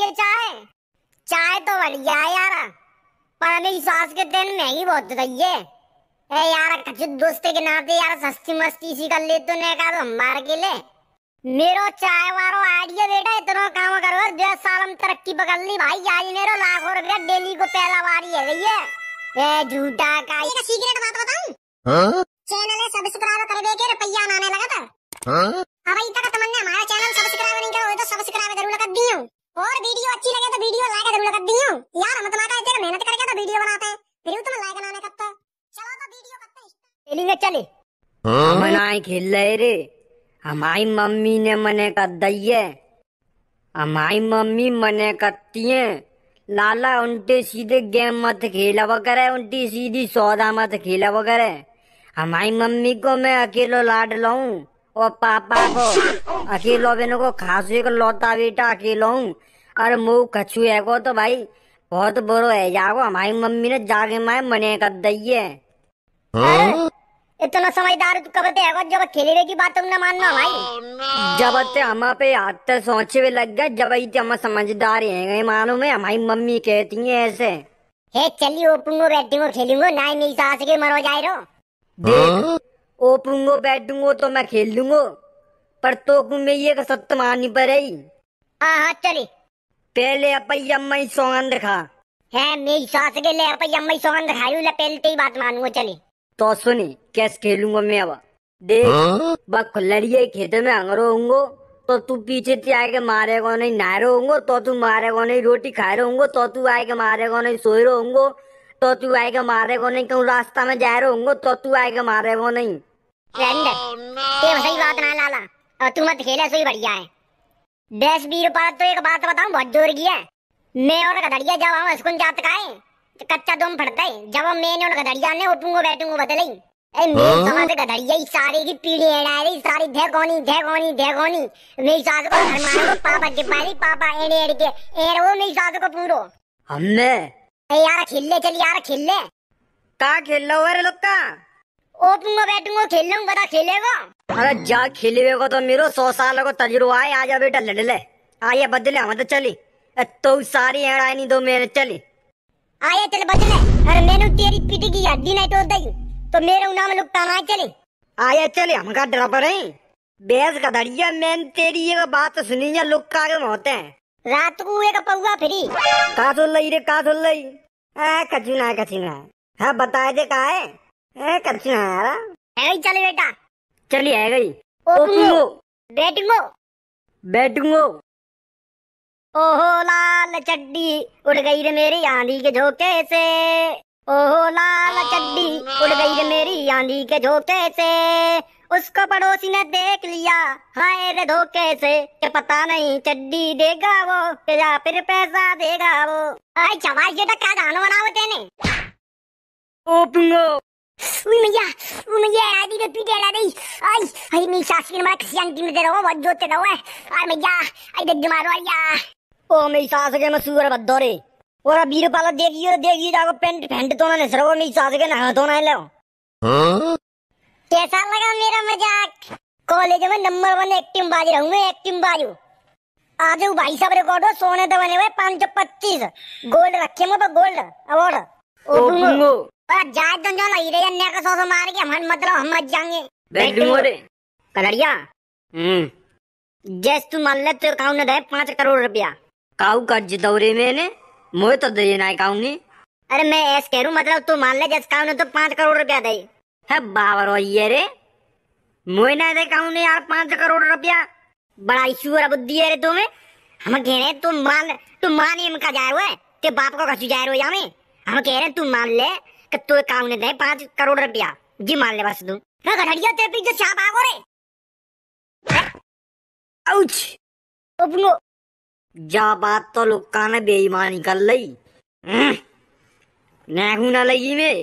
ये चाय चाय तो बढ़िया यार पर अभी सास के तेल महंगी बहुत रही है ए यार कच्चे दोस्त के नाते यार सस्ती मस्ती इसी कर ले तो नहीं तो मार के ले मेरो चाय वारो आइडिया बेटा इतना काम करो जो साल में तरक्की पकड़ ली भाई आज मेरो लाखों रुपया डेली को पहला बार ही है भैया ए झूठा का ये सीक्रेट बात बताऊं हां चैनल सब्सक्राइब कर दे के रुपया आने लगा था हां अब इतना तमन्ना हमारा चैनल और वीडियो अच्छी लगे तो वीडियो लाइक जरूर कर दियो यार हम तुम्हारा तो इतना मेहनत करके तो वीडियो बनाते हैं फिर तुम लाइक ना करते तो। चलो तो वीडियो करते खेलेंगे चले हाँ? हम ना खेल ले रे हमारी मम्मी ने मने का दइए हमारी मम्मी मने करती है लाला उनटे सीधे गेम मत खेला वगैरह उनटी सीधी सौदा मत खेला वगैरह हमारी मम्मी को मैं अकेलो लाड लाऊं और पापा को अकेलो बेनो को खासू एक लौता बेटा अकेलो हूँ और मुँह कछु है को तो भाई बहुत बुरो है जागो हमारी मम्मी ने जागे माए मने कर दई है हाँ? इतना समझदार तू कब है जब अकेले की बात तुम ना मानना भाई जब ते हम पे आते सोचे हुए लग गए जब ते हम समझदार है मानो में हमारी मम्मी कहती है ऐसे हाँ? हे चलिए ओपनगो बैटिंगो खेलूंगो नाई नहीं सास के मरो जाए रो हाँ? देख ओपूंगो बैठूंगो तो मैं खेल लूंगो पर तो में ये सत्य मानी पर चले पहले अपई अम्मई सोगन दिखा है मेरी सास के लिए अपई अम्मई सोगन दिखाई ले पहले तेरी बात मानूंगा चले तो सुनी कैसे खेलूंगा मैं अब देख हाँ? बस खेत में अंगरो होंगो तो तू पीछे आए के मारे को नहीं नहा रहे होंगे तो तू मारे को नहीं रोटी खा रहे होंगे तो तू आए के मारे को नहीं सोए रहे होंगे तो तू आए के मारे को नहीं कहूँ रास्ता में जा रहे होंगे तो तू आए के मारे को नहीं रेंडर oh, ये सही बात ना लाला और तू मत खेले सही बढ़िया है दस बीर रुपया तो एक बात बताऊं बहुत जोर की है मैं और गदड़िया जब आऊं स्कूल जात का है तो कच्चा दम फटता है जब मैं और गदड़िया ने उठूंगो बैठूंगो बदले ए मेरे हाँ? समाज के गधड़िया ही सारे की पीढ़ी है एड़ा रही सारी धे कोनी धे कोनी धे कोनी मेरी सास को घर मारो पापा के जिब्बारी पापा एड़े एड़े के एड़ वो मेरी सास को पूरो हमने ए यार खेल ले चल यार खेल ले का खेल लो अरे लुक्का ओटूंगा बैठूंगा खेल लूंगा बता खेलेगा अरे जा खेलेगा तो मेरे सौ साल को तजुर्बा है आजा बेटा लड़ ले आया बदले हम तो चली तो सारी एड़ाई नहीं दो मेरे चली आया चल बदले अरे मैंने तेरी पीटी की हड्डी नहीं तोड़ दी तो मेरे नाम लुकता ना चले आया चले हम का डरा पर बेस का धड़िया मैं तेरी ये बात सुनी है लुक का होते हैं रात को एक पौवा फ्री का सुन रही रे का सुन ए कछु ना कछु ना हां बता दे का है गई चले बेटा चली है गई ओपुंगो बैटिंगो बैटिंगो ओहो लाल चड्डी उड़ गई रे मेरी आंधी के झोंके से ओहो लाल चड्डी उड़ गई रे मेरी आंधी के झोंके से उसको पड़ोसी ने देख लिया हाय रे धोखे से के पता नहीं चड्डी देगा वो या फिर पैसा देगा वो आई चवाई ये क्या गाना बनाओ तेने ओपुंगो मैया मैया आदि पे पीटे ला दई आई आई मी सास की मार किसान की में रहो बहुत जोते रहो और मैया आई दे मारो या ओ मेरी सास के मैं सूअर बद्दो रे और अब बीर पाला देखियो देखियो जाको पेंट फेंट तो ना निसरो मेरी सास के नहा तो ना ले हां कैसा लगा मेरा मजाक कॉलेज में नंबर वन एक्टिव बाज रहा हूं मैं एक्टिव बाजू आज भाई साहब रिकॉर्ड हो सोने तो बने हुए पाँच सौ पच्चीस गोल्ड रखे मुझे गोल्ड अवार्ड ओ जाए तो चलो हीरे अन्या का सौ मार के हम मतलब हम मच जाएंगे कलरिया हम्म। जैस तू मान ले तेरे काउ ने दे पाँच करोड़ रुपया काउ कर्ज दौरे मैंने मोहे तो दे ना काउ अरे मैं ऐस कह रू मतलब तू मान ले जैस काउ ने तो पाँच करोड़ रुपया दे है हो ये रे मोहे ना दे काउ ने यार पाँच करोड़ रुपया बड़ा इशू है बुद्धि है रे तुम्हें हम कह रहे तुम मान तुम मान ही इनका जाए हुए ते बाप को कछु जाए रो या में हम कह रहे तुम मान ले कि तू काम ने दे पाँच करोड़ रुपया जी मान ले बस तू घड़िया तेरे पीछे छाप आ गोरे आउच अपनो जा बात तो लुक्का ने बेईमानी कर ली ना हुना लगी में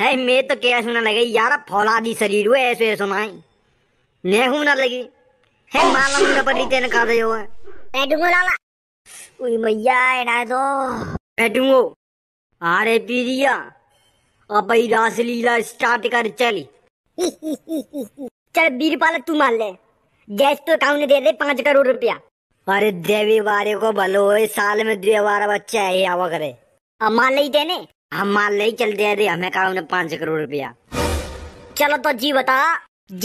है मैं तो क्या सुना लगे यार फौला दी शरीर हुए ऐसे सुनाई नहू हुना लगी है मालूम ना पड़ी तेने का दे हुआ बैठूंगो लाला उई मैया एडा तो बैठूंगो अरे बिरिया अब रासलीला स्टार्ट कर चल चल बीरपाल तू मान ले गैस तो अकाउंट दे दे पांच करोड़ रुपया अरे देवी बारे को भलो साल में दो बारह बच्चे है आवा करे अब मान ले देने हम मान ले चल दे दे हमें अकाउंट पांच करोड़ रुपया चलो तो जी बता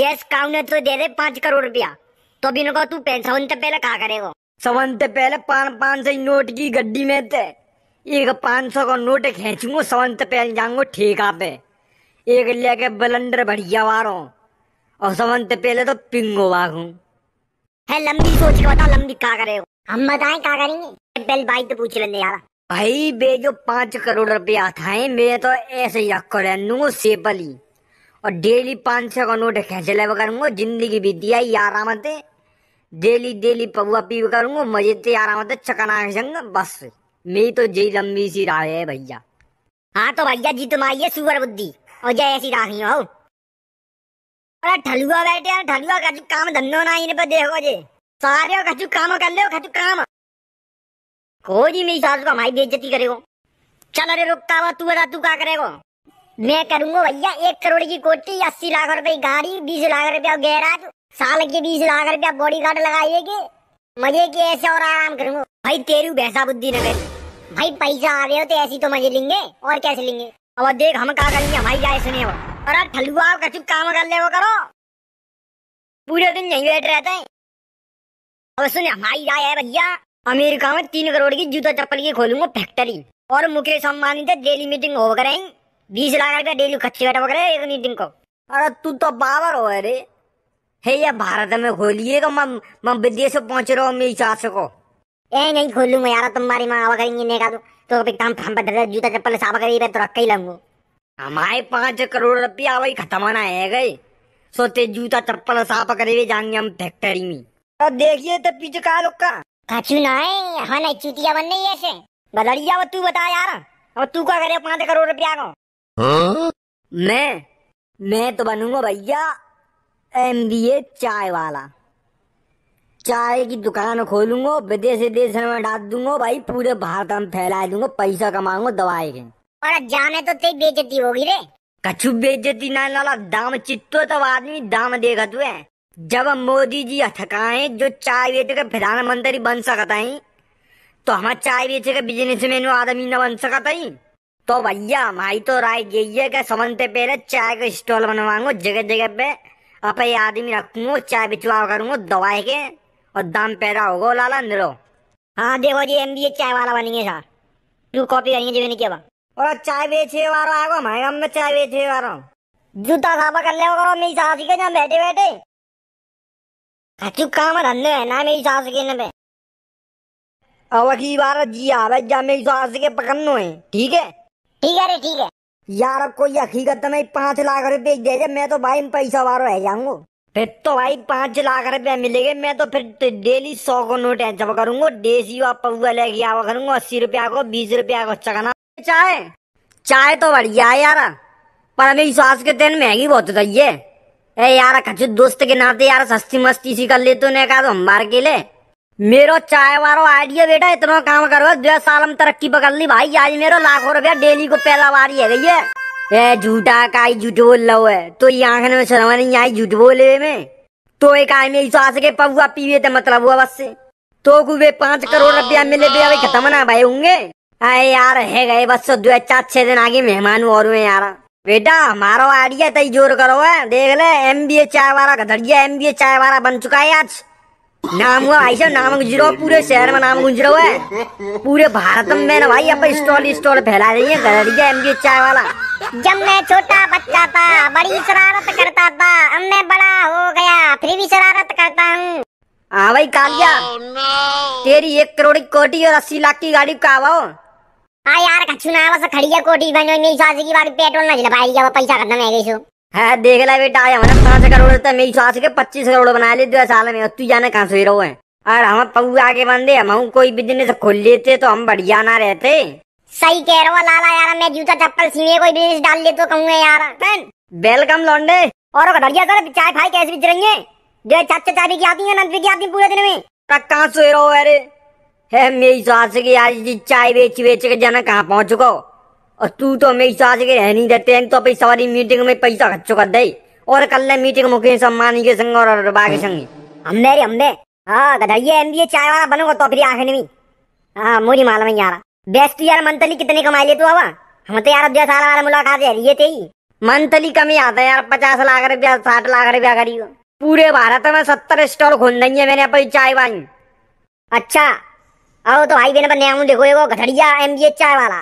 जैस काउने तो दे दे पांच करोड़ रुपया तो को तू पेंशन पहले कहा करेगा सवन तो पहले पान पान से नोट की गड्डी में थे एक पाँच सौ का नोट खींचूँ सवंत पहन जाऊंगो ठीक आप एक लेके बलंडर बढ़िया वारो और सवंत पहले तो पिंगो वागू है लंबी सोच के बताओ लंबी का करे हम बताए क्या करेंगे बेल भाई तो पूछ लेने यार भाई बे जो पांच करोड़ रुपया आता है मैं तो ऐसे ही रखो रहूँ सेपली और डेली पाँच सौ का नोट खींच ले करूंगा जिंदगी भी दिया ही आराम डेली डेली पबुआ पी करूंगा मजे ते आराम चकना संग बस मेरी तो जी लंबी सी राय है भैया हाँ तो भैया जी तुम आइए सुवर बुद्धि और जय ऐसी राखी हो अरे ठलुआ बैठे यार ठलुआ कछु काम धंधो ना इन पर देखो जे सारे कछु काम कर ले कछु काम कोई नहीं मेरी सास को हमारी बेइज्जती करेगो चल अरे रुकता हुआ तू बता तू क्या करेगो मैं करूंगा भैया एक करोड़ की कोटी अस्सी लाख रुपए की गाड़ी बीस लाख रुपया गैराज साल के बीस लाख रुपया बॉडी गार्ड लगाइएगी मजे की ऐसे और आराम करूंगा भाई तेरू भैसा बुद्धि न करी भाई पैसा आ रहे हो तो ऐसी तो मजे लेंगे और कैसे लेंगे अब देख हम क्या लिया भाई जाए सुनिए अरे ठलुआ का चुप काम कर ले वो करो पूरे दिन यही बैठ रहते हैं अब सुनिए हमारी राय है भैया अमेरिका में तीन करोड़ की जूता चप्पल की खोलूंगा फैक्ट्री और मुकेश अंबानी से डेली मीटिंग हो करे बीस लाख रुपया डेली खर्चे बैठा करे एक मीटिंग को अरे तू तो बाबर हो अरे हे ये भारत में खोलिएगा मैं विदेश पहुंच रहा हूँ मेरी सास को ए नहीं खोल लूंगा यार तुम्हारी माँ आवा करेंगी नहीं तो एक काम हम बदल जूता चप्पल साबा करी तो रख ही लूंगो हमारे पांच करोड़ रुपया वही खत्म होना है गए सोते जूता चप्पल साफ करे जाएंगे हम फैक्ट्री में अब देखिए तो पीछे कहा लोग का कचू ना है हाँ नहीं चूतिया बन नहीं ऐसे बदलिया वो तू बता यार अब तू क्या करे पांच करोड़ रुपया को हाँ? मैं मैं तो बनूंगा भैया एम बी ए चाय वाला चाय की दुकान खोलूंगा विदेश विदेश में डाल दूंगा भाई पूरे भारत में फैला दूंगा पैसा कमाऊंगा दवाई के पर जाने तो तेरी बेजती होगी रे कछु बेजती ना नाला दाम चित्तो तब तो आदमी दाम देगा तुए जब मोदी जी थकाए जो चाय बेच के प्रधानमंत्री बन सकता है तो हम चाय बेच के मैन आदमी न बन सकता है तो भैया हमारी तो राय यही है कि समझते पहले चाय का स्टॉल बनवाऊंगा जगह जगह पे अपने आदमी रखूंगा चाय बिचवा करूंगा दवाई के और दाम पैदा हो गो लाला निरो हाँ देखो जी एम बी चाय वाला बनेंगे सर तू कॉपी करेंगे जो नहीं किया और चाय बेचे वाला आगो मैं हम चाय बेचे वाला जूता साफा कर लेगा मेरी सास के जहाँ बैठे बैठे अच्छी हाँ, काम धंधे है ना मेरी सास के पे अब अगली बार जी आ आवे जा मेरी सास के पकड़नो है ठीक है ठीक है रे ठीक है यार अब कोई हकीकत में तो पाँच लाख रुपए दे दे मैं तो भाई पैसा वारो है जाऊंगा फिर तो भाई पांच लाख रुपए मिलेंगे मैं तो फिर डेली तो सौ को नोट है जब करूंगा देसी पौआ लेके आवा करूंगा अस्सी रुपया को बीस रुपया को चकना चाय चाय तो बढ़िया है यार पर हमें विश्वास के दिन महंगी बहुत ये ए यार कचु दोस्त के नाते यार सस्ती मस्ती सी कर लेते ने कहा तो हम मार के लिए मेरो चाय वालो आइडिया बेटा इतना काम करो दो साल में तरक्की पकड़ ली भाई आज मेरा लाखों रुपया डेली को पहला बार ही है गई है ए झूठा काई झूठ बोल रहा है तो ये आंखन में शर्मा नहीं आई झूठ बोले में तो एक आई में विश्वास के पबुआ पीवे तो मतलब हुआ बस से तो कुबे पांच करोड़ रुपया मिले भी अभी खत्म ना भाई होंगे अरे यार है गए बस दो चार छह दिन आगे मेहमान और हुए यार बेटा हमारो आइडिया तो जोर करो है देख ले एम बी ए चाय वाला गधड़िया एम बी ए चाय वाला बन चुका है आज नाम हुआ भाई साहब नाम गुजरो पूरे शहर में नाम गुजरो है पूरे भारत में भाई अपने स्टॉल स्टॉल फैला रही है गधड़िया एम बी ए चाय वाला जब मैं छोटा बच्चा था बड़ी शरारत करता था अब मैं बड़ा हो गया फिर भी शरारत करता हूँ हाँ भाई कालिया oh, no. तेरी एक करोड़ की कोटी और अस्सी लाख की गाड़ी का आवाओ हाँ यार कछु ना बस खड़ी है कोटी बनो मेरी सास की बार पेट्रोल ना जला पाएगी वो पैसा खत्म है गई है देख ला बेटा आया हमने पांच करोड़ होता तो मेरी सास के पच्चीस करोड़ बना ले दो साल में तू जाने कहाँ से रहो है और हम पऊ आगे बंदे हम कोई बिजनेस खोल लेते तो हम बढ़िया ना रहते सही कह रहा लाला यार मैं जूता तो चप्पल सीने कोई बेच डाल ले तो कहूंगा यार वेलकम लौंडे और घटिया सर तो चाय फाई कैसे बिच रहेंगे जो चाचा चाबी की आती है ना की आती पूरे दिन में कहा सो रहो अरे है मेरी सास की यार चाय बेच बेच के जाना कहाँ पहुंच चुका और तू तो मेरी सास के रहनी देते तो अपनी सवारी मीटिंग में पैसा खर्च कर दे और कल ने मीटिंग मुकेश सम्मानी के संग और रबा के हाँ। संग अम्बे रे अम्बे हाँ गधड़िए एमबीए चाय वाला बनोगे तो फिर आखिर में हाँ मुझे मालूम है यार बेस्ट यार मंथली कितने कमा लिए तू हवा हम तो यार अब साल वाला मुलाकात है ये थे मंथली कमी आता है यार पचास लाख रुपया साठ लाख रुपया करी पूरे भारत में सत्तर स्टॉल खोल है मैंने अपनी चाय वाली अच्छा आओ तो भाई बहन पर नया देखो एगो घटड़िया एम जी चाय वाला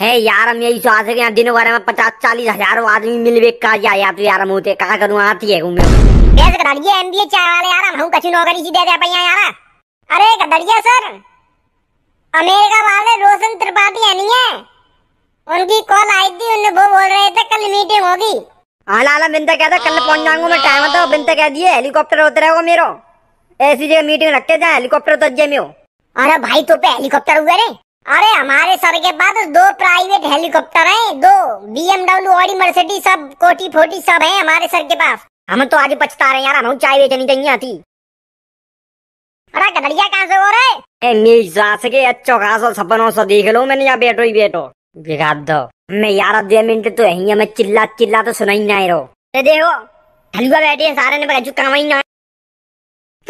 है यार हम यही सोच स्वाद है दिन भर में पचास चालीस हजार आदमी मिल बे का जा यार तू यार मुँह कहा करूँ आती है घूमे चाय वाले यार हम कछु नौकरी सी दे दे यार अरे घटड़िया सर अमेरिका वाले रोशन त्रिपाठी है नहीं है उनकी कॉल आई थी उन्हें वो बोल रहे थे कल मीटिंग होगी आला हाँ, बिनते कह कहता कल पहुंच जाऊंगा मैं टाइम तो बिनते कह दिए हेलीकॉप्टर होते रहेगा मेरो ऐसी जगह मीटिंग रख के जाए हेलीकॉप्टर तज्जे में हो अरे भाई तो पे हेलीकॉप्टर हुआ रे अरे हमारे सर के पास तो दो प्राइवेट हेलीकॉप्टर हैं दो बीएमडब्ल्यू ऑडी मर्सिडीज सब कोटी फोटी सब है हमारे सर के पास हम तो आज पछता रहे यार हम चाय बेचनी चाहिए थी अरे गदड़िया कहाँ से हो रहे मीजा सके अच्छो खासो सपनों से देख लो मैंने यहाँ बैठो ही बैठो बिगाड़ दो मैं यार दे मिनट तो यही मैं चिल्ला चिल्ला तो सुनाई ना रहो ये तो देखो हलुआ बैठे हैं सारे ने बगजू काम ही ना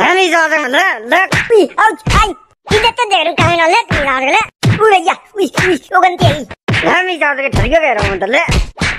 है मीजा से मन ले आउच आई इधर तो देख रहा काम ना ले तू रात गले ओ भैया ओ गंती आई है मीजा से ठग गए रहो मतलब